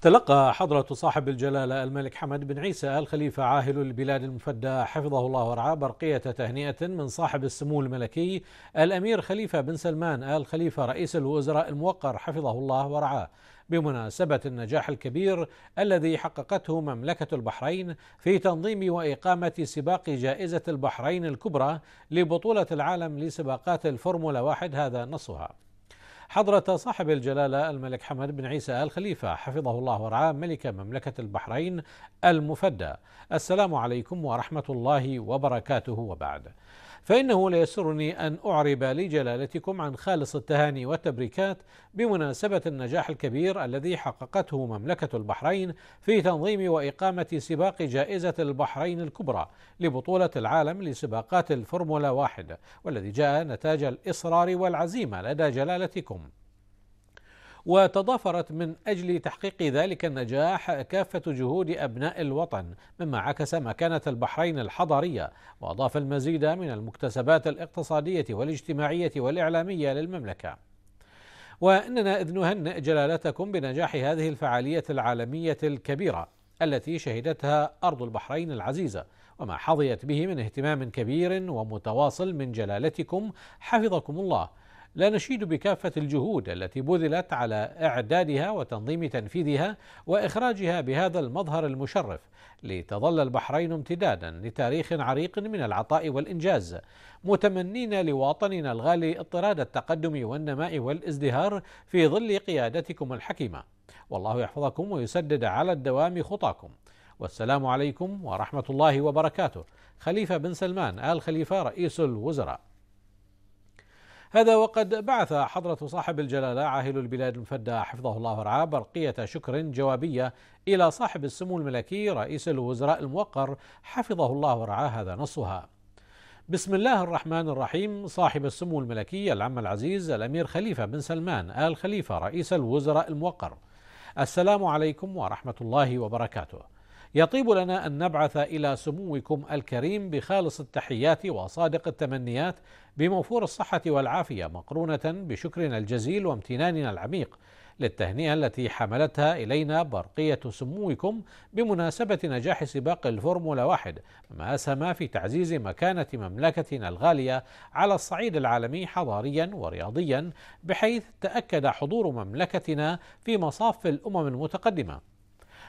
تلقى حضرة صاحب الجلالة الملك حمد بن عيسى الخليفة عاهل البلاد المفدى حفظه الله ورعاه برقية تهنئة من صاحب السمو الملكي الأمير خليفة بن سلمان آل خليفة رئيس الوزراء الموقر حفظه الله ورعاه بمناسبة النجاح الكبير الذي حققته مملكة البحرين في تنظيم وإقامة سباق جائزة البحرين الكبرى لبطولة العالم لسباقات الفورمولا واحد هذا نصها حضرة صاحب الجلالة الملك حمد بن عيسى آل خليفة حفظه الله ورعاه ملك مملكة البحرين المفدى السلام عليكم ورحمة الله وبركاته وبعد فإنه ليسرني أن أعرب لجلالتكم عن خالص التهاني والتبريكات بمناسبة النجاح الكبير الذي حققته مملكة البحرين في تنظيم وإقامة سباق جائزة البحرين الكبرى لبطولة العالم لسباقات الفورمولا واحد والذي جاء نتاج الإصرار والعزيمة لدى جلالتكم وتضافرت من أجل تحقيق ذلك النجاح كافة جهود أبناء الوطن مما عكس مكانة البحرين الحضرية وأضاف المزيد من المكتسبات الاقتصادية والاجتماعية والإعلامية للمملكة واننا اذ نهنئ جلالتكم بنجاح هذه الفعاليه العالميه الكبيره التي شهدتها ارض البحرين العزيزه وما حظيت به من اهتمام كبير ومتواصل من جلالتكم حفظكم الله لا نشيد بكافة الجهود التي بذلت على إعدادها وتنظيم تنفيذها وإخراجها بهذا المظهر المشرف لتظل البحرين امتدادا لتاريخ عريق من العطاء والإنجاز متمنين لوطننا الغالي اضطراد التقدم والنماء والازدهار في ظل قيادتكم الحكيمة والله يحفظكم ويسدد على الدوام خطاكم والسلام عليكم ورحمة الله وبركاته خليفة بن سلمان آل خليفة رئيس الوزراء هذا وقد بعث حضرة صاحب الجلالة عاهل البلاد المفدى حفظه الله ورعاه برقية شكر جوابية إلى صاحب السمو الملكي رئيس الوزراء الموقر حفظه الله ورعاه هذا نصها بسم الله الرحمن الرحيم صاحب السمو الملكي العم العزيز الأمير خليفة بن سلمان آل خليفة رئيس الوزراء الموقر السلام عليكم ورحمة الله وبركاته يطيب لنا أن نبعث إلى سموكم الكريم بخالص التحيات وصادق التمنيات بموفور الصحة والعافية مقرونة بشكرنا الجزيل وامتناننا العميق للتهنئة التي حملتها إلينا برقية سموكم بمناسبة نجاح سباق الفورمولا واحد ما أسهم في تعزيز مكانة مملكتنا الغالية على الصعيد العالمي حضاريا ورياضيا بحيث تأكد حضور مملكتنا في مصاف الأمم المتقدمة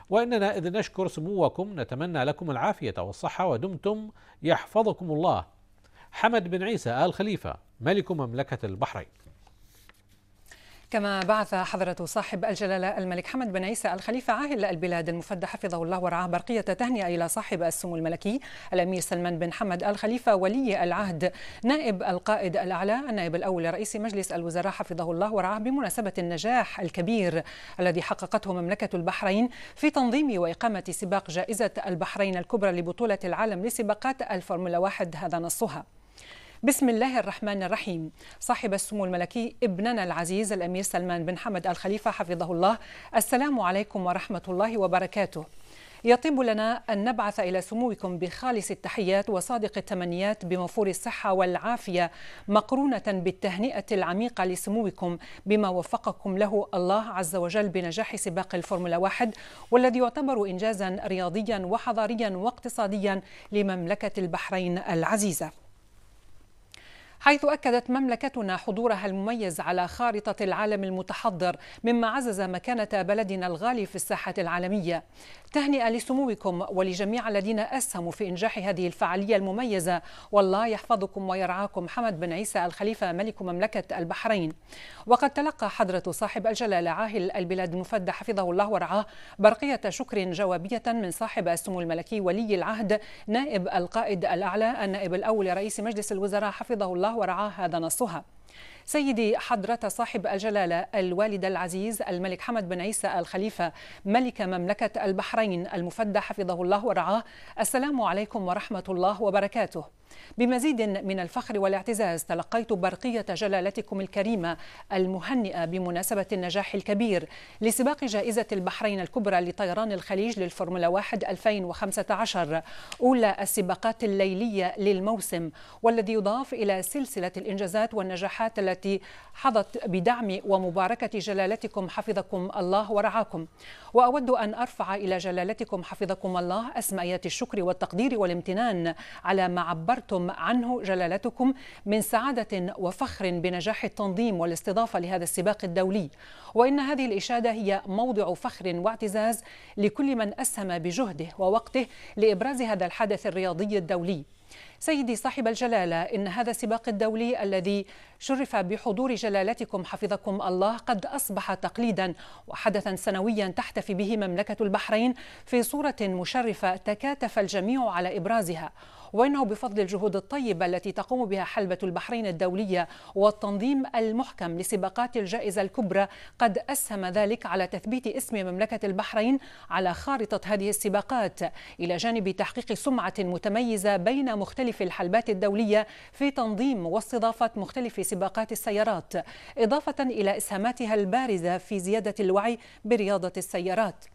وإننا إذ نشكر سموكم نتمنى لكم العافية والصحة ودمتم يحفظكم الله حمد بن عيسى آل خليفة ملك مملكة البحرين كما بعث حضرة صاحب الجلالة الملك حمد بن عيسى الخليفة عاهل البلاد المفدى حفظه الله ورعاه برقية تهنئة إلى صاحب السمو الملكي الأمير سلمان بن حمد الخليفة ولي العهد نائب القائد الأعلى النائب الأول لرئيس مجلس الوزراء حفظه الله ورعاه بمناسبة النجاح الكبير الذي حققته مملكة البحرين في تنظيم وإقامة سباق جائزة البحرين الكبرى لبطولة العالم لسباقات الفورمولا واحد هذا نصها بسم الله الرحمن الرحيم صاحب السمو الملكي ابننا العزيز الأمير سلمان بن حمد الخليفة حفظه الله السلام عليكم ورحمة الله وبركاته يطيب لنا أن نبعث إلى سموكم بخالص التحيات وصادق التمنيات بموفور الصحة والعافية مقرونة بالتهنئة العميقة لسموكم بما وفقكم له الله عز وجل بنجاح سباق الفورمولا واحد والذي يعتبر إنجازا رياضيا وحضاريا واقتصاديا لمملكة البحرين العزيزة حيث أكدت مملكتنا حضورها المميز على خارطة العالم المتحضر مما عزز مكانة بلدنا الغالي في الساحة العالمية تهنئة لسموكم ولجميع الذين أسهموا في إنجاح هذه الفعالية المميزة والله يحفظكم ويرعاكم حمد بن عيسى الخليفة ملك مملكة البحرين وقد تلقى حضرة صاحب الجلالة عاهل البلاد المفدى حفظه الله ورعاه برقية شكر جوابية من صاحب السمو الملكي ولي العهد نائب القائد الأعلى النائب الأول رئيس مجلس الوزراء حفظه الله الله ورعاه هذا نصها سيدي حضرة صاحب الجلالة الوالد العزيز الملك حمد بن عيسى الخليفة ملك مملكة البحرين المفدى حفظه الله ورعاه السلام عليكم ورحمة الله وبركاته بمزيد من الفخر والاعتزاز تلقيت برقية جلالتكم الكريمة المهنئة بمناسبة النجاح الكبير لسباق جائزة البحرين الكبرى لطيران الخليج للفورمولا 1 2015 أولى السباقات الليلية للموسم والذي يضاف إلى سلسلة الإنجازات والنجاحات التي حظت بدعم ومباركة جلالتكم حفظكم الله ورعاكم وأود أن أرفع إلى جلالتكم حفظكم الله أسمائيات الشكر والتقدير والامتنان على ما عبرت عبرتم عنه جلالتكم من سعادة وفخر بنجاح التنظيم والاستضافة لهذا السباق الدولي وإن هذه الإشادة هي موضع فخر واعتزاز لكل من أسهم بجهده ووقته لإبراز هذا الحدث الرياضي الدولي سيدي صاحب الجلاله ان هذا السباق الدولي الذي شرف بحضور جلالتكم حفظكم الله قد اصبح تقليدا وحدثا سنويا تحتفي به مملكه البحرين في صوره مشرفه تكاتف الجميع على ابرازها وانه بفضل الجهود الطيبه التي تقوم بها حلبه البحرين الدوليه والتنظيم المحكم لسباقات الجائزه الكبرى قد اسهم ذلك على تثبيت اسم مملكه البحرين على خارطه هذه السباقات الى جانب تحقيق سمعه متميزه بين مختلف مختلف الحلبات الدولية في تنظيم واستضافة مختلف سباقات السيارات إضافة إلى إسهاماتها البارزة في زيادة الوعي برياضة السيارات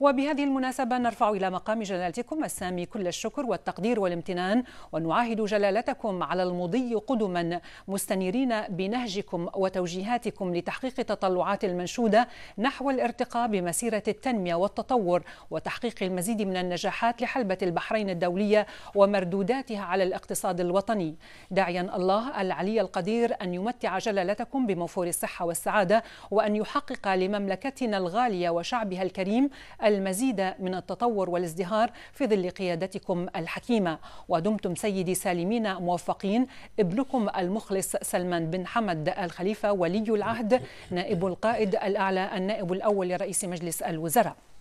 وبهذه المناسبة نرفع إلى مقام جلالتكم السامي كل الشكر والتقدير والامتنان ونعاهد جلالتكم على المضي قدما مستنيرين بنهجكم وتوجيهاتكم لتحقيق التطلعات المنشودة نحو الارتقاء بمسيرة التنمية والتطور وتحقيق المزيد من النجاحات لحلبة البحرين الدولية ومردوداتها على الاقتصاد الوطني داعيا الله العلي القدير أن يمتع جلالتكم بموفور الصحة والسعادة وأن يحقق لمملكتنا الغالية وشعبها الكريم المزيد من التطور والازدهار في ظل قيادتكم الحكيمة ودمتم سيدي سالمين موفقين ابنكم المخلص سلمان بن حمد الخليفة ولي العهد نائب القائد الأعلى النائب الأول لرئيس مجلس الوزراء